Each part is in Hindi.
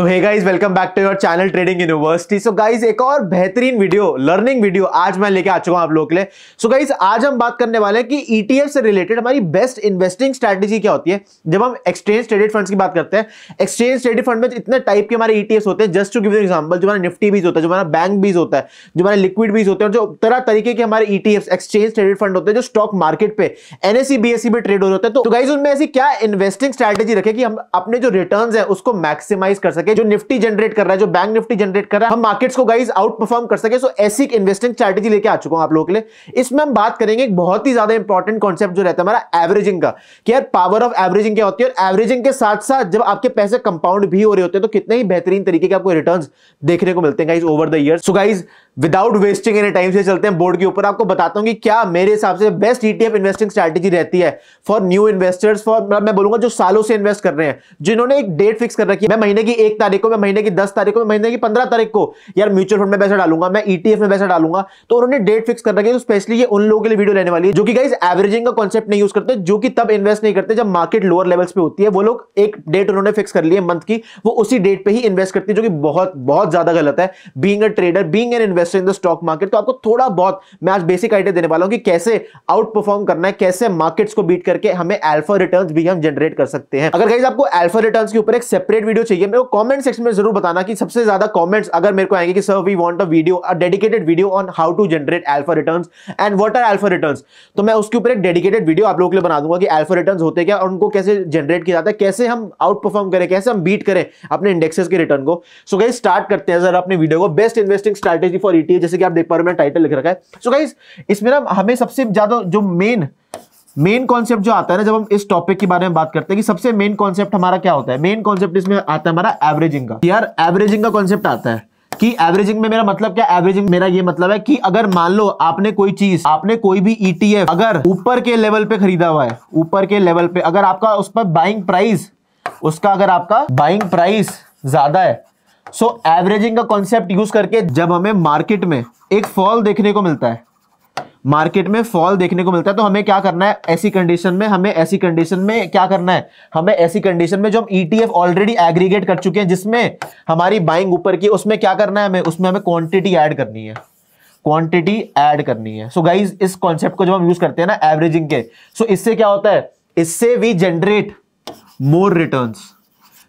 so hey guys welcome back to your channel trading university so guys एक और बेहतरीन वीडियो लर्निंग वीडियो आज मैं लेके आ चुका हूं आप लोगों के लिए सो so गाइज आज हम बात करने वाले हैं कि ईटीएफ e से रिलेटेड हमारी बेस्ट इन्वेस्टिंग स्ट्रेटेजी क्या होती है जब हम एक्सचेंज ट्रेडेड फंड्स की बात करते हैं एक्सचेंज ट्रेडेड फंड में इतने टाइप के हमारे ईटीएफ e होते हैं जस्ट टू गिव एग्जाम्पल जो हमारा निफ्टी बीज होता है जो हमारा बैंक बीज होता है जो हमारे लिक्विड बीज होते हैं जो तरह तरीके के हमारे ईटीएफ एक्सचेंज ट्रेडेड फंड होते हैं जो स्टॉक मार्केट पे एनएससी बीएससी भी ट्रेड हो रहे हैं तो गाइज तो उनमें ऐसी क्या इन्वेस्टिंग स्ट्रैटेजी रखे कि हम अपने जो रिटर्न है उसको मैक्सिमाइज कर सके सके जो निफ्टी जनरेट कर रहा है जो बैंक निफ्टी जनरेट कर रहा है हम मार्केट्स को गाइज आउट परफॉर्म कर सके सो ऐसी इन्वेस्टिंग स्ट्रेटेजी लेके आ चुका हूं आप लोगों के लिए इसमें हम बात करेंगे एक बहुत ही ज्यादा इंपॉर्टेंट कॉन्सेप्ट जो रहता है हमारा एवरेजिंग का कि यार पावर ऑफ एवरेजिंग क्या होती है और एवरेजिंग के साथ साथ जब आपके पैसे कंपाउंड भी हो रहे होते हैं तो कितने ही बेहतरीन तरीके के आपको रिटर्न देखने को मिलते हैं guys over the year so guys without wasting any time से चलते हैं बोर्ड के ऊपर आपको बताता हूँ कि क्या मेरे हिसाब से बेस्ट ईटीएफ इन्वेस्टिंग स्ट्रैटेजी रहती है फॉर न्यू इन्वेस्टर्स फॉर मैं बोलूंगा जो सालों से इन्वेस्ट कर रहे हैं जिन्होंने एक डेट फिक्स कर रखी है मैं महीने की एक तारीख को मैं महीने की दस तारीख को मैं महीने की पंद्रह तारीख को यार म्यूचुअल फंड में पैसा डालूंगा मैं ईटीएफ e में पैसा डालूंगा तो उन्होंने डेट फिक्स कर रखी है तो स्पेशली ये उन लोगों के लिए वीडियो लेने वाली है जो कि गाइज एवरेजिंग का कॉन्सेप्ट नहीं यूज करते जो कि तब इन्वेस्ट नहीं करते जब मार्केट लोअर लेवल्स पे होती है वो लोग एक डेट उन्होंने फिक्स कर लिया है मंथ की वो उसी डेट पर ही इन्वेस्ट करती है जो कि बहुत बहुत ज्यादा गलत है being a trader being an invest investor in the stock market तो आपको थोड़ा बहुत मैं आज बेसिक आइडिया देने वाला हूँ कि कैसे आउट परफॉर्म करना है कैसे मार्केट्स को बीट करके हमें एल्फा रिटर्न भी हम जनरेट कर सकते हैं अगर कहीं आपको एल्फा रिटर्न के ऊपर एक सेपरेट वीडियो चाहिए मेरे को कॉमेंट सेक्शन में जरूर बताना कि सबसे ज्यादा कॉमेंट्स अगर मेरे को आएंगे कि sir we want a video a dedicated video on how to generate alpha return and what are alpha return तो मैं उसके ऊपर एक डेडिकेटेड वीडियो आप लोगों के लिए बना दूंगा कि एल्फा रिटर्न होते क्या और उनको कैसे जनरेट किया जाता है कैसे हम आउट परफॉर्म करें कैसे हम बीट करें अपने इंडेक्सेस के रिटर्न को सो so, गाइज स्टार्ट करते हैं जरा अपने वीडियो को best investing strategy for for ETA जैसे कि आप देख पा रहे हो मैं टाइटल लिख रखा है सो so गाइज इसमें ना हमें सबसे ज्यादा जो मेन मेन कॉन्सेप्ट जो आता है ना जब हम इस टॉपिक के बारे में बात करते हैं कि सबसे मेन कॉन्सेप्ट हमारा क्या होता है मेन कॉन्सेप्ट इसमें आता है हमारा एवरेजिंग का यार एवरेजिंग का कॉन्सेप्ट आता है कि एवरेजिंग में मेरा मतलब क्या एवरेजिंग मेरा ये मतलब है कि अगर मान लो आपने कोई चीज आपने कोई भी ईटीएफ e अगर ऊपर के लेवल पे खरीदा हुआ है ऊपर के लेवल पे अगर आपका उस पर बाइंग प्राइस उसका अगर आपका बाइंग प्राइस ज्यादा है सो एवरेजिंग का कॉन्सेप्ट यूज करके जब हमें मार्केट में एक फॉल देखने को मिलता है मार्केट में फॉल देखने को मिलता है तो हमें क्या करना है ऐसी कंडीशन में हमें ऐसी कंडीशन में क्या करना है हमें ऐसी कंडीशन में जो हम ईटीएफ ऑलरेडी एग्रीगेट कर चुके हैं जिसमें हमारी बाइंग ऊपर की उसमें क्या करना है हमें उसमें हमें क्वांटिटी ऐड करनी है क्वांटिटी ऐड करनी है सो so गाइज इस कॉन्सेप्ट को जब हम यूज करते हैं ना एवरेजिंग के सो so इससे क्या होता है इससे we generate more returns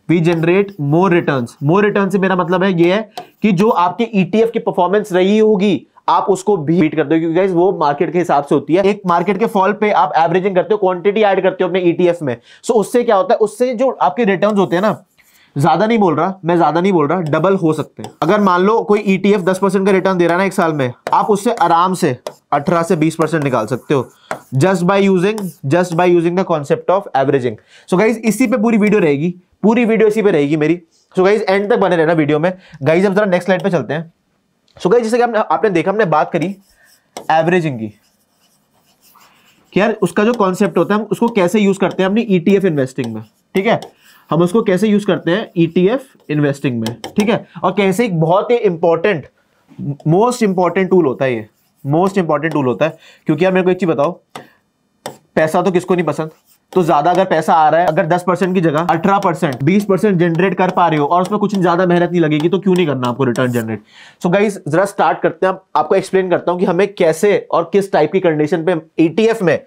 we generate more return more return से मेरा मतलब है ये है कि जो आपके ईटीएफ e की परफॉर्मेंस रही होगी आप उसको बीट करते हो क्योंकि वो मार्केट के हिसाब से होती है एक मार्केट के फॉल पे आप एवरेजिंग करते हो क्वांटिटी ऐड करते हो अपने ईटीएफ e में सो so, उससे क्या होता है उससे जो आपके रिटर्न होते हैं ना ज्यादा नहीं बोल रहा मैं ज्यादा नहीं बोल रहा डबल हो सकते हैं अगर मान लो कोई ईटीएफ e 10 परसेंट का रिटर्न दे रहा है ना एक साल में आप उससे आराम से 18 से 20 परसेंट निकाल सकते हो just by using just by using the concept of averaging so guys इसी पे पूरी वीडियो रहेगी पूरी वीडियो इसी पे रहेगी मेरी सो गाइज एंड तक बने रहना वीडियो में गाइज हम जरा नेक्स्ट लाइन पे चलते हैं सो गाइज जैसे कि आपने आपने देखा हमने बात करी एवरेजिंग की कि यार उसका जो कॉन्सेप्ट होता है हम उसको कैसे यूज करते हैं अपनी ईटीएफ e इन्वेस्टिंग में ठीक है हम उसको कैसे यूज करते हैं ईटीएफ e इन्वेस्टिंग में ठीक है और कैसे एक बहुत ही इंपॉर्टेंट मोस्ट इंपॉर्टेंट टूल होता है ये मोस्ट इंपॉर्टेंट टूल होता है क्योंकि यार मेरे को एक चीज बताओ पैसा तो किसको नहीं पसंद तो ज्यादा अगर पैसा आ रहा है अगर दस परसेंट की जगह अठारह परसेंट बीस परसेंट जनरेट कर पा रहे हो और उसमें कुछ ज्यादा मेहनत नहीं लगेगी तो क्यों नहीं करना आपको रिटर्न जनरेट सो गाइज जरा स्टार्ट करते हैं आपको एक्सप्लेन करता हूँ कि हमें कैसे और किस टाइप की कंडीशन पे ईटीएफ e में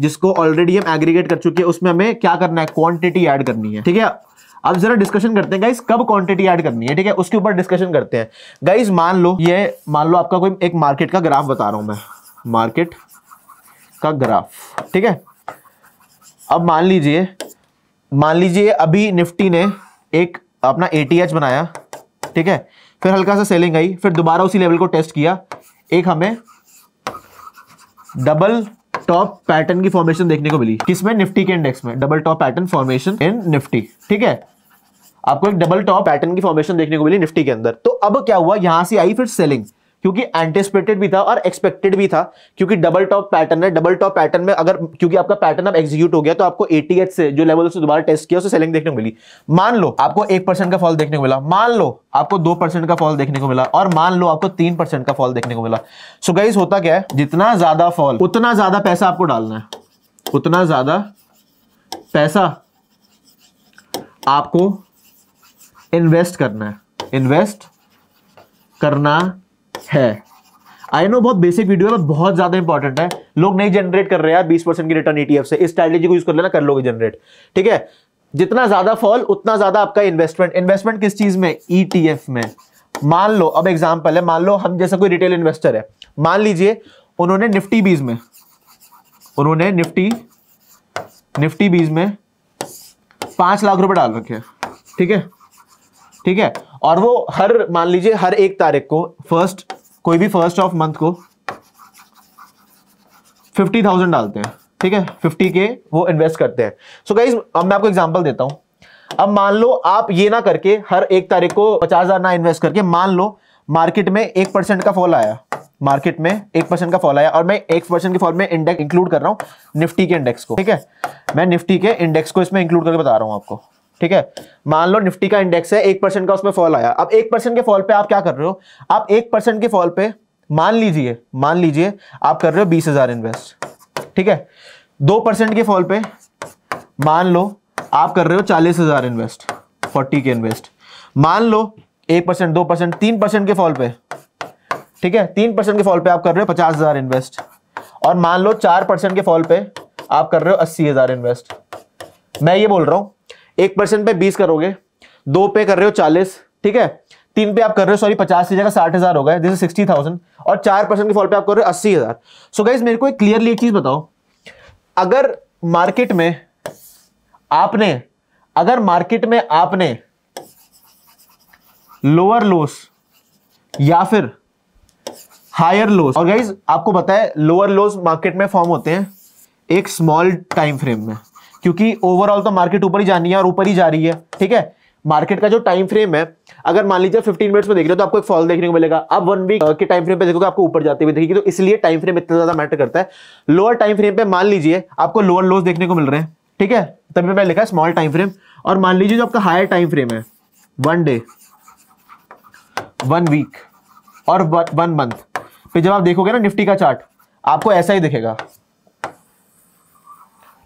जिसको ऑलरेडी हम एग्रीगेट कर चुके हैं उसमें हमें क्या करना है क्वांटिटी एड करनी है ठीक है अब जरा डिस्कशन करते हैं गाइस कब क्वांटिटी ऐड करनी है ठीक है उसके ऊपर डिस्कशन करते हैं गाइस मान लो ये मान लो आपका कोई एक मार्केट का ग्राफ बता रहा हूं मैं मार्केट का ग्राफ ठीक है अब मान लीजिए मान लीजिए अभी निफ्टी ने एक अपना ए बनाया ठीक है फिर हल्का सा सेलिंग आई फिर दोबारा उसी लेवल को टेस्ट किया एक हमें डबल टॉप पैटर्न की फॉर्मेशन देखने को मिली किसमें निफ्टी के इंडेक्स में double top pattern formation in Nifty ठीक है आपको एक डबल टॉप पैटर्न की फॉर्मेशन देखने को मिली निफ्टी के अंदर तो अब क्या हुआ यहां से आई फिर सेलिंग क्योंकि एंटिसिपेटेड भी था और एक्सपेक्टेड भी था क्योंकि डबल टॉप पैटर्न है डबल टॉप पैटर्न में अगर क्योंकि आपका पैटर्न अब एक्जीक्यूट हो गया तो आपको एटीएच से जो लेवल से दोबारा टेस्ट किया उसे सेलिंग देखने को मिली मान लो आपको एक परसेंट का फॉल देखने को मिला मान लो आपको दो परसेंट का फॉल देखने को मिला और मान लो आपको तीन परसेंट का फॉल देखने को मिला सो so गाइज होता क्या है जितना ज्यादा फॉल उतना ज्यादा पैसा आपको डालना है उतना ज्यादा पैसा आपको इन्वेस्ट करना है इन्वेस्ट करना है आई नो बहुत बेसिक वीडियो है बहुत ज्यादा इंपॉर्टेंट है लोग नहीं जनरेट कर रहे हैं बीस परसेंट की रिटर्न ईटीएफ e से इस स्ट्रेटेजी को यूज कर लेना कर लोगे जनरेट ठीक है जितना ज्यादा फॉल उतना ज्यादा आपका इन्वेस्टमेंट इन्वेस्टमेंट किस चीज में ईटीएफ e में मान लो अब एग्जाम्पल है मान लो हम जैसा कोई रिटेल इन्वेस्टर है मान लीजिए उन्होंने निफ्टी बीज में उन्होंने निफ्टी निफ्टी बीज में पांच लाख रुपए डाल रखे ठीक है ठीक है और वो हर मान लीजिए हर एक तारीख को फर्स्ट कोई भी फर्स्ट ऑफ मंथ को फिफ्टी थाउजेंड डालते हैं ठीक है फिफ्टी के वो इन्वेस्ट करते हैं सो so गाइज अब मैं आपको एग्जाम्पल देता हूं अब मान लो आप ये ना करके हर एक तारीख को पचास हजार ना इन्वेस्ट करके मान लो मार्केट में एक परसेंट का फॉल आया मार्केट में एक परसेंट का फॉल आया और मैं एक परसेंट के फॉल में इंडेक्स इंक्लूड कर रहा हूँ निफ्टी के इंडेक्स को ठीक है मैं निफ्टी के इंडेक्स को इसमें इंक्लूड करके बता रहा हूँ आपको ठीक है मान लो निफ्टी का इंडेक्स है एक परसेंट का उसमें फॉल आया अब एक परसेंट के फॉल पे आप क्या कर रहे हो आप एक परसेंट के फॉल पे मान लीजिए मान लीजिए आप कर रहे हो बीस हजार इन्वेस्ट ठीक है दो परसेंट के फॉल पे मान लो आप कर रहे हो चालीस हजार इन्वेस्ट फोर्टी के इन्वेस्ट मान लो एक परसेंट दो परसेंट तीन परसेंट के फॉल पे ठीक है तीन परसेंट के फॉल पे आप कर रहे हो पचास हजार इन्वेस्ट और मान लो चार परसेंट के फॉल पे आप कर रहे हो अस्सी हजार इन्वेस्ट मैं ये बोल रहा हूं एक परसेंट पे बीस करोगे दो पे कर रहे हो चालीस ठीक है तीन पे आप कर रहे हो सॉरी पचास की जगह साठ हजार हो गए जैसे सिक्सटी थाउजेंड और चार परसेंट के फॉल पे आप कर रहे हो अस्सी हजार सो गाइज मेरे को एक क्लियरली एक चीज बताओ अगर मार्केट में आपने अगर मार्केट में आपने लोअर लोस या फिर हायर लोस और गाइज आपको बताए लोअर लोस मार्केट में फॉर्म होते हैं एक स्मॉल टाइम फ्रेम में क्योंकि ओवरऑल तो मार्केट ऊपर ही जानी है और ऊपर ही जा रही है ठीक है मार्केट का जो टाइम फ्रेम है अगर मान लीजिए 15 मिनट्स में देख रहे हो तो आपको एक फॉल देखने को मिलेगा अब वन वीक के टाइम फ्रेम पे देखोगे आपको ऊपर जाते हुए देखिए तो इसलिए टाइम फ्रेम इतना ज्यादा मैटर करता है लोअर टाइम फ्रेम पे मान लीजिए आपको लोअर लोस देखने को मिल रहे हैं ठीक है तभी मैं लिखा स्मॉल टाइम फ्रेम और मान लीजिए जो आपका हायर टाइम फ्रेम है वन डे वन वीक और वन मंथ फिर जब आप देखोगे ना निफ्टी का चार्ट आपको ऐसा ही दिखेगा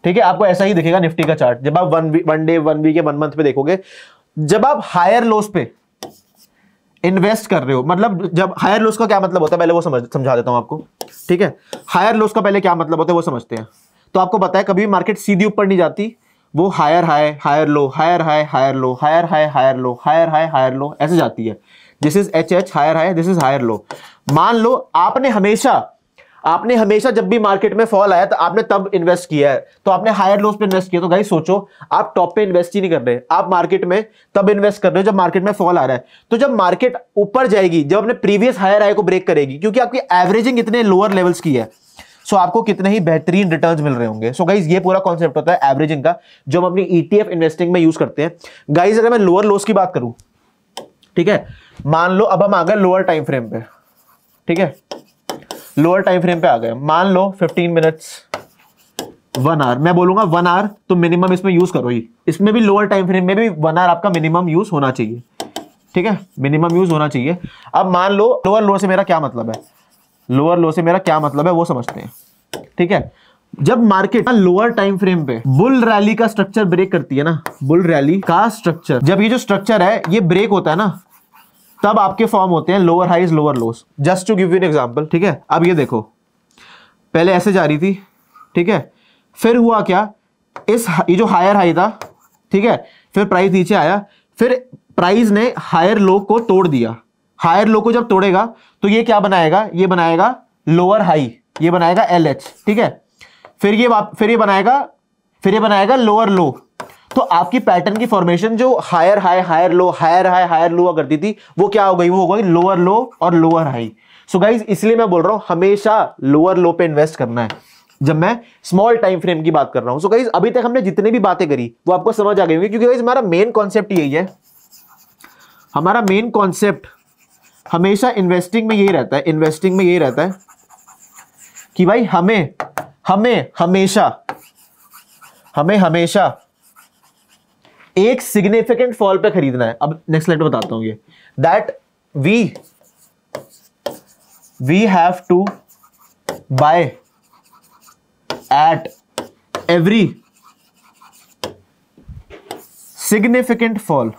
ठीक है आपको ऐसा ही दिखेगा निफ्टी का चार्ट जब आप one one day one week या वन मंथ पे देखोगे जब आप हायर लोस पे इन्वेस्ट कर रहे हो मतलब जब हायर लोस का क्या मतलब होता है पहले वो समझ समझा देता हूं आपको ठीक है हायर लोस का पहले क्या मतलब होता है वो समझते हैं तो आपको पता है कभी मार्केट सीधी ऊपर नहीं जाती वो higher high higher low higher high higher low higher high higher low higher high higher low ऐसे जाती है this is H H higher high this is higher low मान लो आपने हमेशा आपने हमेशा जब भी मार्केट में फॉल आया तो आपने तब इन्वेस्ट किया है तो आपने हायर लोस पे इन्वेस्ट किया तो भाई सोचो आप टॉप पे इन्वेस्ट ही नहीं कर रहे आप मार्केट में तब इन्वेस्ट कर रहे हो जब मार्केट में फॉल आ रहा है तो जब मार्केट ऊपर जाएगी जब अपने प्रीवियस हायर आई को ब्रेक करेगी क्योंकि आपकी एवरेजिंग इतने लोअर लेवल्स की है सो so, आपको कितने ही बेहतरीन रिटर्न्स मिल रहे होंगे सो गाइज ये पूरा कॉन्सेप्ट होता है एवरेजिंग का जो हम अपनी ईटीएफ e इन्वेस्टिंग में यूज करते हैं गाइज अगर मैं लोअर लोस की बात करूं ठीक है मान लो अब हम आ गए लोअर टाइम फ्रेम पे ठीक है लोअर टाइम फ्रेम पे आ गए मान लो 15 मिनट्स वन आवर मैं बोलूंगा वन आवर तो मिनिमम इसमें यूज करो ही इसमें भी लोअर टाइम फ्रेम में भी वन आवर आपका मिनिमम यूज होना चाहिए ठीक है मिनिमम यूज होना चाहिए अब मान लो लोअर लो से मेरा क्या मतलब है लोअर लो से मेरा क्या मतलब है वो समझते हैं ठीक है जब मार्केट लोअर टाइम फ्रेम पे बुल रैली का स्ट्रक्चर ब्रेक करती है ना बुल रैली का स्ट्रक्चर जब ये जो स्ट्रक्चर है ये ब्रेक होता है ना तब आपके फॉर्म होते हैं lower highs lower lows just to give you example ठीक है अब ये देखो पहले ऐसे जा रही थी ठीक है फिर हुआ क्या इस ये जो हायर हाई था ठीक है फिर प्राइस नीचे आया फिर प्राइस ने हायर लो को तोड़ दिया हायर लो को जब तोड़ेगा तो ये क्या बनाएगा ये बनाएगा लोअर हाई ये बनाएगा एल एच ठीक है फिर ये फिर ये बनाएगा फिर ये बनाएगा लोअर लो तो आपकी पैटर्न की फॉर्मेशन जो higher high higher low higher high higher low करती थी वो क्या हो गई वो हो गई लोअर लो और लोअर हाई सो गाइज इसलिए मैं बोल रहा हूं हमेशा लोअर लो पे इन्वेस्ट करना है जब मैं स्मॉल टाइम फ्रेम की बात कर रहा हूं सो गाइज अभी तक हमने जितनी भी बातें करी वो आपको समझ आ गई होगी क्योंकि गाइज हमारा मेन कॉन्सेप्ट यही है हमारा मेन कॉन्सेप्ट हमेशा इन्वेस्टिंग में यही रहता है इन्वेस्टिंग में यही रहता है कि भाई हमें हमें हमेशा हमें हमेशा एक सिग्निफिकेंट फॉल पे खरीदना है अब नेक्स्ट लाइट बताता हूं ये that we we have to buy at every significant fall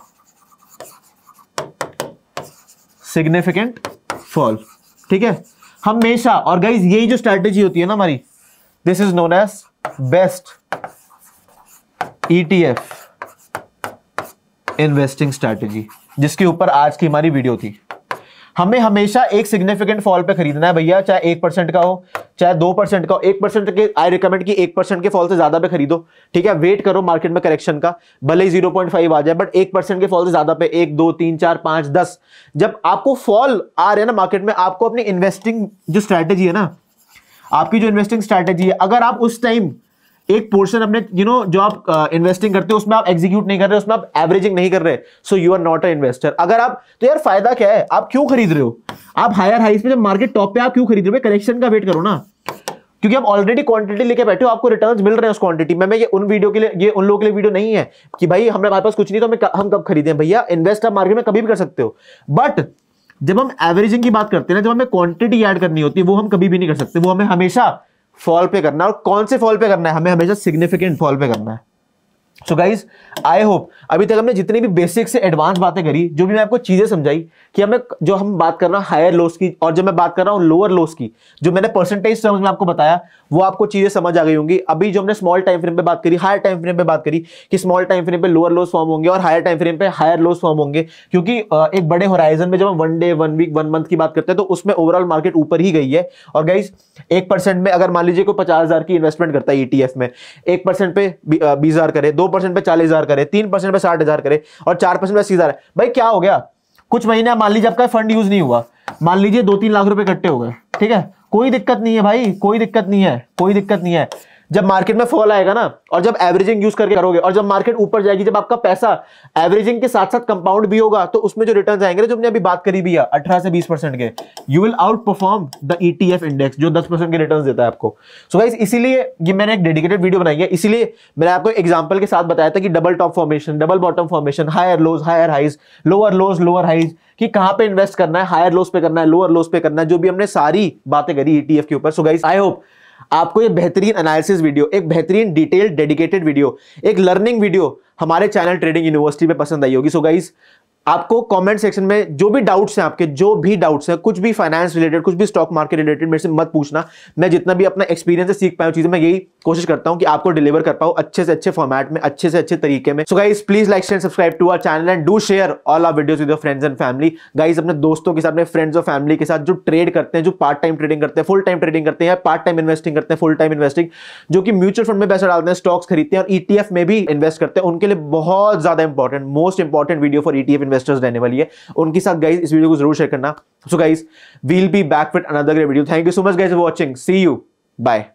significant fall ठीक है हमेशा और गाइज यही जो स्ट्रैटेजी होती है ना हमारी this is known as best ETF investing strategy जिसके ऊपर आज की हमारी वीडियो थी हमें हमेशा एक सिग्निफिकेंट फॉल पे खरीदना है भैया चाहे एक परसेंट का हो चाहे दो परसेंट का हो एक परसेंट के आई रिकमेंड कि एक परसेंट के फॉल से ज्यादा पे खरीदो ठीक है वेट करो मार्केट में करेक्शन का भले ही जीरो पॉइंट फाइव आ जाए बट एक परसेंट के फॉल से ज्यादा पे एक दो तीन चार पांच दस जब आपको फॉल आ रहे हैं ना मार्केट में आपको अपनी इन्वेस्टिंग जो स्ट्रैटेजी है ना आपकी जो इन्वेस्टिंग स्ट्रैटेजी है अगर आप उस टाइम एक पोर्शन अपने यू नो जो आप इन्वेस्टिंग uh, करते हो उसमें आप एग्जीक्यूट नहीं कर रहे उसमें आप एवरेजिंग नहीं कर रहे so you are not a investor अगर आप तो यार फायदा क्या है आप क्यों खरीद रहे हो आप हायर हाइस में जब मार्केट टॉप पे आप क्यों खरीद रहे हो कलेक्शन का वेट करो ना क्योंकि आप ऑलरेडी क्वांटिटी लेके बैठे हो आपको रिटर्न्स मिल रहे हैं उस क्वांटिटी में मैं ये उन वीडियो के लिए ये उन लोगों के लिए वीडियो नहीं है कि भाई हमारे हमारे पास कुछ नहीं तो हमें हम कब खरीदें भैया इन्वेस्ट आप मार्केट में कभी भी कर सकते हो बट जब हम एवरेजिंग की बात करते हैं ना जब हमें क्वांटिटी ऐड करनी होती है वो हम कभी भी नहीं कर सकते वो हमें हमेशा फॉल पे करना है और कौन से फॉल पे करना है हमें हमेशा सिग्निफिकेंट फॉल पे करना है सो गाइज आई होप अभी तक हमने जितनी भी बेसिक से एडवांस बातें करी जो भी मैं आपको चीज़ें समझाई कि हमें जो हम बात कर रहा हूँ हायर लोस की और जो मैं बात कर रहा हूँ लोअर लॉस की जो मैंने परसेंटेज टर्म्स में आपको बताया वो आपको चीज़ें समझ आ गई होंगी अभी जो हमने स्मॉल टाइम फ्रेम पे बात करी हायर टाइम फ्रेम पे बात करी कि स्मॉल टाइम फ्रेम पे लोअर लॉस फॉर्म होंगे और हायर टाइम फ्रेम पे हायर लोस फॉर्म होंगे क्योंकि एक बड़े होराइजन में जब हम one day one week one month की बात करते हैं तो उसमें ओवरऑल मार्केट ऊपर ही गई है और गाइज एक में अगर मान लीजिए कोई पचास की इन्वेस्टमेंट करता है ई e में एक पे बीस करे दो दो परसेंट पे चालीस हजार करे तीन परसेंट पे साठ हजार करे और चार परसेंट पे अस्सी हजार भाई क्या हो गया कुछ महीने मान लीजिए आपका फंड यूज नहीं हुआ मान लीजिए दो तीन लाख रुपए इकट्ठे हो गए ठीक है कोई दिक्कत नहीं है भाई कोई दिक्कत नहीं है कोई दिक्कत नहीं है जब मार्केट में फॉल आएगा ना और जब एवरेजिंग यूज करके करोगे और जब मार्केट ऊपर जाएगी जब आपका पैसा एवरेजिंग के साथ साथ कंपाउंड भी होगा तो उसमें जो रिटर्न आएंगे जो हमने अभी बात करी भी है अठारह से बीस परसेंट के you will outperform the ETF index जो दस परसेंट के रिटर्न देता है आपको सो so गाइज इसीलिए ये मैंने एक डेडिकेटेड वीडियो बनाई है इसीलिए मैंने आपको एग्जाम्पल के साथ बताया था कि double top formation double bottom formation higher lows higher highs lower lows lower highs कि कहां पे इन्वेस्ट करना है हायर लोस पे करना है लोअर लोस पे करना है जो भी हमने सारी बातें करी ईटीएफ e के ऊपर सो गाइस आई होप आपको ये बेहतरीन एनालिसिस वीडियो एक बेहतरीन डिटेल डेडिकेटेड वीडियो एक लर्निंग वीडियो हमारे चैनल ट्रेडिंग यूनिवर्सिटी पे पसंद आई होगी सो गाइज आपको कमेंट सेक्शन में जो भी डाउट्स हैं आपके जो भी डाउट्स हैं कुछ भी फाइनेंस रिलेटेड कुछ भी स्टॉक मार्केट रिलेटेड मेरे से मत पूछना मैं जितना भी अपना एक्सपीरियंस सीख पाया चीज़ें मैं यही कोशिश करता हूँ कि आपको डिलीवर कर पाऊँ अच्छे से अच्छे फॉर्मेट में अच्छे से अच्छे तरीके में so guys please like and subscribe to our channel and do share all our videos with friends and family guys अपने दोस्तों के साथ अपने फ्रेंड्स और फैमिली के साथ जो ट्रेड करते हैं जो पार्ट टाइम ट्रेडिंग करते हैं फुल टाइम ट्रेडिंग करते हैं पार्ट टाइम इन्वेस्टिंग करते हैं फुल टाइम इन्वेस्टिंग जो कि म्यूचुअल फंड में पैसा डालते हैं स्टॉक्स खरीदते हैं और ईटीएफ e में भी इन्वेस्ट करते हैं उनके लिए बहुत ज्यादा important most important video for ETF investors रहने वाली है उनके साथ गाइज इस वीडियो को जरूर शेयर करना so guys we'll be back with another video thank you so much guys watching see you bye